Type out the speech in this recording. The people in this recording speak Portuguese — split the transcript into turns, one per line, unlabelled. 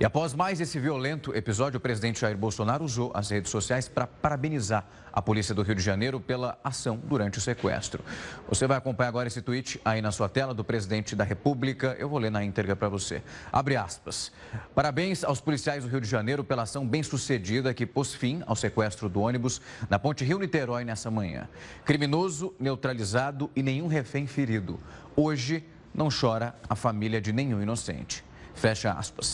E após mais esse violento episódio, o presidente Jair Bolsonaro usou as redes sociais para parabenizar a polícia do Rio de Janeiro pela ação durante o sequestro. Você vai acompanhar agora esse tweet aí na sua tela do presidente da República. Eu vou ler na íntegra para você. Abre aspas. Parabéns aos policiais do Rio de Janeiro pela ação bem-sucedida que pôs fim ao sequestro do ônibus na ponte Rio-Niterói nessa manhã. Criminoso neutralizado e nenhum refém ferido. Hoje não chora a família de nenhum inocente. Fecha aspas.